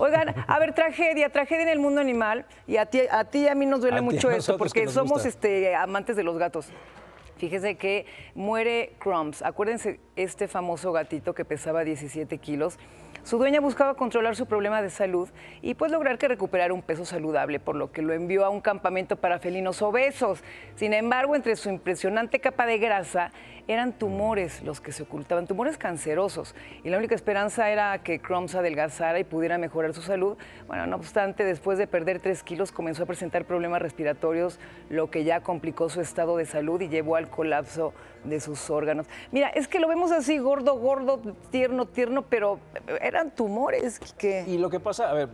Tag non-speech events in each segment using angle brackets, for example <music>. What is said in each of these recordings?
Oigan, a ver, tragedia, tragedia en el mundo animal. Y a ti, a ti y a mí nos duele mucho eso, porque somos este, amantes de los gatos. Fíjese que muere Crumbs. Acuérdense, este famoso gatito que pesaba 17 kilos su dueña buscaba controlar su problema de salud y pues lograr que recuperara un peso saludable, por lo que lo envió a un campamento para felinos obesos. Sin embargo, entre su impresionante capa de grasa eran tumores los que se ocultaban, tumores cancerosos. Y la única esperanza era que se adelgazara y pudiera mejorar su salud. Bueno, no obstante, después de perder tres kilos comenzó a presentar problemas respiratorios, lo que ya complicó su estado de salud y llevó al colapso de sus órganos. Mira, es que lo vemos así gordo, gordo, tierno, tierno, pero eran tumores que... Y lo que pasa, a ver,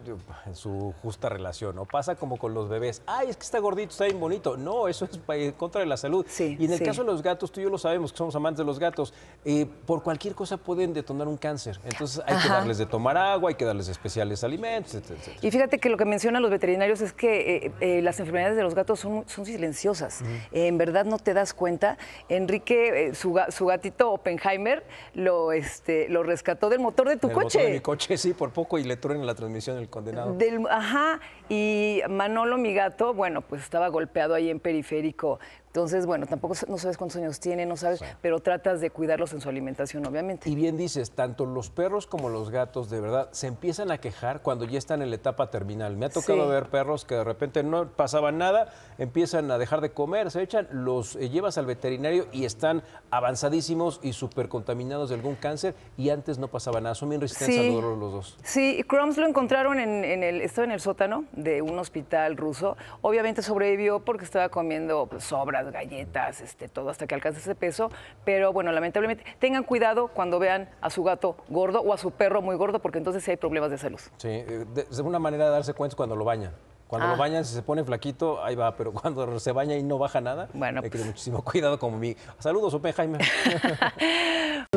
en su justa relación, ¿no? Pasa como con los bebés. Ay, es que está gordito, está bien bonito. No, eso es contra de la salud. y en el caso de los gatos, tú y yo lo sabemos, que somos amantes de los gatos, eh, por cualquier cosa pueden detonar un cáncer. Entonces hay que darles de tomar agua, hay que darles especiales alimentos, etc. Y fíjate que lo que mencionan los veterinarios es que eh, eh, las enfermedades de los gatos son, son silenciosas. en verdad no te das cuenta. Enrique, su, gatito Oppenheimer, lo, este, lo rescató del motor de tu cuerpo coche. mi coche, sí, por poco, y le truen la transmisión el condenado. ajá, y Manolo, mi gato, bueno, pues estaba golpeado ahí en periférico entonces, bueno, tampoco no sabes cuántos años tiene, no sabes, pero tratas de cuidarlos en su alimentación, obviamente. Y bien dices, tanto los perros como los gatos, de verdad, se empiezan a quejar cuando ya están en la etapa terminal. Me ha tocado ver perros que de repente no pasaban nada, empiezan a dejar de comer, se echan, los eh, llevas al veterinario y están avanzadísimos y súper contaminados de algún cáncer y antes no pasaba nada. Son bien resistentes los dos. Sí, Crumbs lo encontraron en, el, estaba en el sótano de un hospital ruso. Obviamente sobrevivió porque estaba comiendo pues, sobras galletas, este, todo hasta que alcance ese peso. Pero bueno, lamentablemente, tengan cuidado cuando vean a su gato gordo o a su perro muy gordo, porque entonces sí hay problemas de salud. Sí, eh, de, una manera de darse cuenta cuando lo bañan. Cuando lo ah. bañan, si se pone flaquito, ahí va, pero cuando se baña y no baja nada, bueno, hay que tener pues. muchísimo cuidado como mi. Saludos, Open Jaime. <laughs>